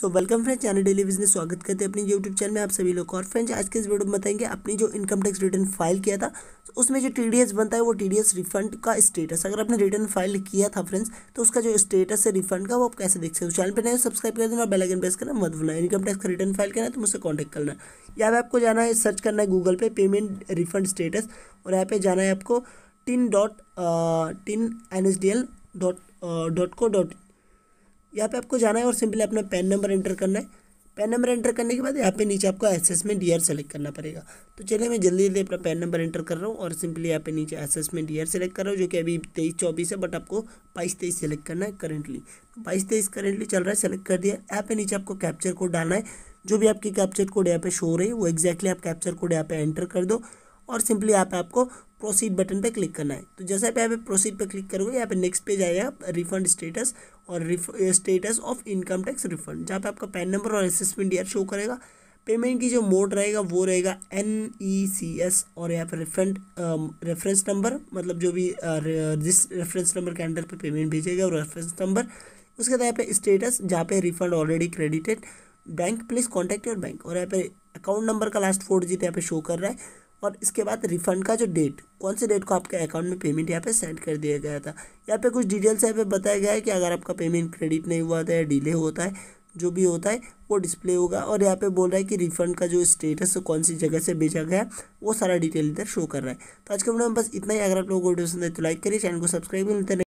सो welcome friends channel daily business स्वागत करते हैं अपनी यूट्यूब चैनल में आप सभी लोग और फ्रेंड्स आज के इस वीडियो में बताएंगे अपनी जो इनकम टैक्स रिटर्न फाइल किया था तो उसमें जो टी बनता है वो टी रिफंड का स्टेटस अगर आपने रिटर्न फाइल किया था फ्रेंड्स तो उसका जो स्टेटस है रिफंड का वो आप कैसे देख सकते हो चैनल पर नहीं सब्सक्राइब कर देना और बेलाइकन प्रेस करना मत भूलना इनकम टैक्स का रिटर्न फाइल करना है तो मुझसे कॉन्टैक्ट करना या आपको जाना है सर्च करना है गूगल पे पेमेंट रिफंड स्टेटस और यहाँ पे जाना है आपको tin dot tin N S D L dot dot co dot यहाँ पे आपको जाना है और सिंपली अपना पैन नंबर एंटर करना है पैन नंबर एंटर करने के बाद यहाँ पे नीचे आपको असेसमेंट ईयर सेलेक्ट करना पड़ेगा तो चलिए मैं जल्दी जल्दी अपना पैन नंबर एंटर कर रहा हूँ और सिंपली यहाँ पे नीचे असेसमेंट ईयर सेलेक्ट कर रहा हूँ जो कि अभी तेईस चौबीस है बट आपको बाईस तेईस सेलेक्ट करना है करेंटली बाईस तेईस करेंटली चल रहा है सेलेक्ट कर दिया यहाँ पे नीचे आपको कैप्चर कोड डालना है जो भी आपकी कैप्चर कोड यहाँ पे शो रही है वो एक्जैक्टली आप कैप्चर कोड यहाँ पे एंटर कर दो और सिंपली यहाँ पे आपको प्रोसीड बटन पे क्लिक करना है तो जैसे आप यहाँ पे प्रोसीड पे क्लिक करोगे यहाँ पे नेक्स्ट पेज आएगा रिफंड स्टेटस और status of income tax refund जहाँ पे आपका पैन नंबर और असेसमेंट ईयर शो करेगा पेमेंट की जो मोड रहेगा वो रहेगा एन ई सी एस और यहाँ पर रिफंड रेफरेंस नंबर मतलब जो भी जिस रेफरेंस नंबर के अंडर पे पेमेंट भेजेगा और रेफरेंस नंबर उसके बाद यहाँ पे स्टेटस जहाँ पे refund already credited bank please contact your bank और यहाँ पे अकाउंट नंबर का लास्ट फोर डिजिट यहाँ पे शो कर रहा है और इसके बाद रिफंड का जो डेट कौन से डेट को आपके अकाउंट में पेमेंट यहाँ पे सेंड कर दिया गया था यहाँ पे कुछ डिटेल्स यहाँ पे बताया गया है कि अगर आपका पेमेंट क्रेडिट नहीं हुआ था तो या डिले होता है जो भी होता है वो डिस्प्ले होगा और यहाँ पे बोल रहा है कि रिफंड का जो स्टेटस कौन सी जगह से भेजा गया है वो सारा डिटेल इधर शो कर रहा है तो आज के वीडियो में बस इतना ही अगर आप लोगों को वीडियो पसंद है तो लाइक करिए चैनल को सब्सक्राइब मिलते